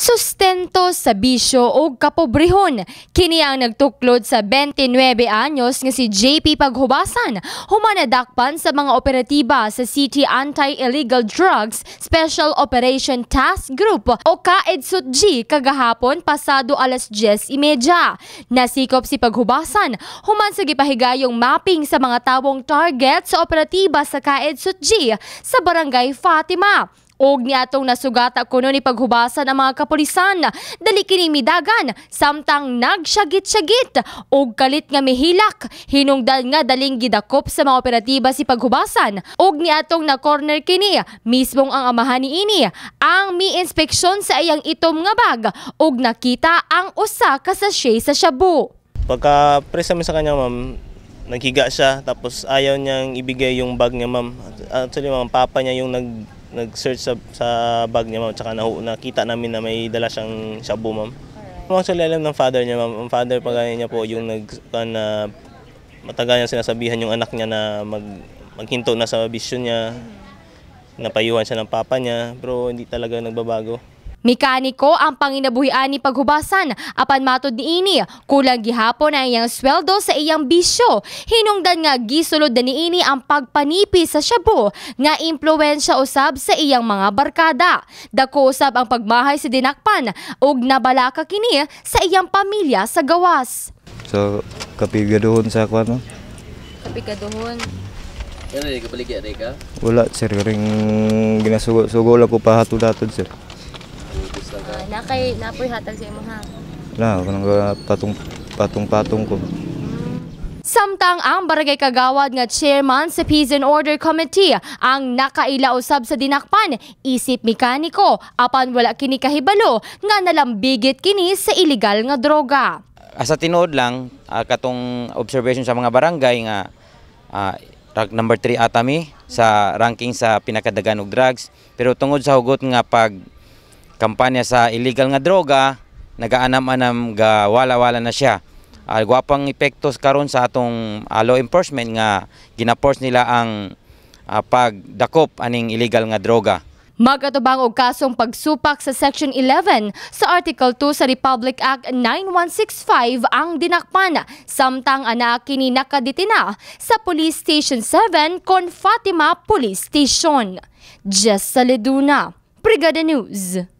sustento sa bisyo o kapobrehon. Kini ang nagtuklod sa 29 anyos nga si JP Paghubasan, humanadakpan sa mga operatiba sa City Anti-Illegal Drugs Special Operation Task Group o KEDSUT-G kagahapon pasado alas 10.30. Nasikop si Paghubasan, human sa gipahigayong mapping sa mga tawong target sa operatiba sa KEDSUT-G sa Barangay Fatima. Og atong nasugata kuno ni paghubasan ang mga kapulisan, dali kini midagan, samtang nagsagit-sagit, og kalit nga mihilak, hinungdan nga daling gidakop sa mga operatiba si paghubasan. Og ni atong na corner kini, mismong ang amahan ni ini, ang mi miinspeksyon sa iyang itom nga bag, og nakita ang usa ka sa sachet sa shabu. Pagka presa sa kanya ma'am, naghiga siya tapos ayaw niyang ibigay yung bag niya ma'am. Actually ma'am, papa niya yung nag nag-search sa, sa bag niya ma'am tsaka nahu, nakita namin na may dala siyang shabu ma'am. Ma'am actually alam ng father niya ma'am. Ang father pa niya po yung nag ah, na matagal niyang sinasabihan yung anak niya na mag maghinto na sa bisyo niya. Mm-hmm. Napayuhan siya ng papa niya pero hindi talaga nagbabago. Mekaniko ang panginabuhian ni paghubasan apan matod ni ini kulang gihapon ang iyang sweldo sa iyang bisyo. Hinungdan nga gisulod na ni ini ang pagpanipi sa Shabu nga impluwensya usab sa iyang mga barkada. Dako usab ang pagmahay si Dinakpan ug nabalaka kini sa iyang pamilya sa gawas. So kapigaduhon sa kwan. Kapigaduhon. Ano, kapaligya ka? Wala, sir. Karing ginasugo-sugo lang ko pa hatod sir kay napoy hatag sa imo ha. Wala, ako patung patung patung ko. Samtang ang Barangay Kagawad nga chairman sa Peace and Order Committee ang nakaila usab sa dinakpan isip mekaniko apan wala kini kahibalo nga nalambigit kini sa ilegal nga droga. Asa tinuod lang uh, katong observation sa mga barangay nga uh, rank number 3 atami sa ranking sa pinakadagan og drugs pero tungod sa hugot nga pag kampanya sa illegal nga droga nagaanam-anam ga wala-wala na siya uh, guwapang epektos karon sa atong uh, law enforcement nga ginaforce nila ang uh, pagdakop aning illegal nga droga Magatubang og kasong pagsupak sa Section 11 sa Article 2 sa Republic Act 9165 ang dinakpan samtang ana kini nakaditina sa Police Station 7 kon Fatima Police Station. Jess Saleduna, Brigada News.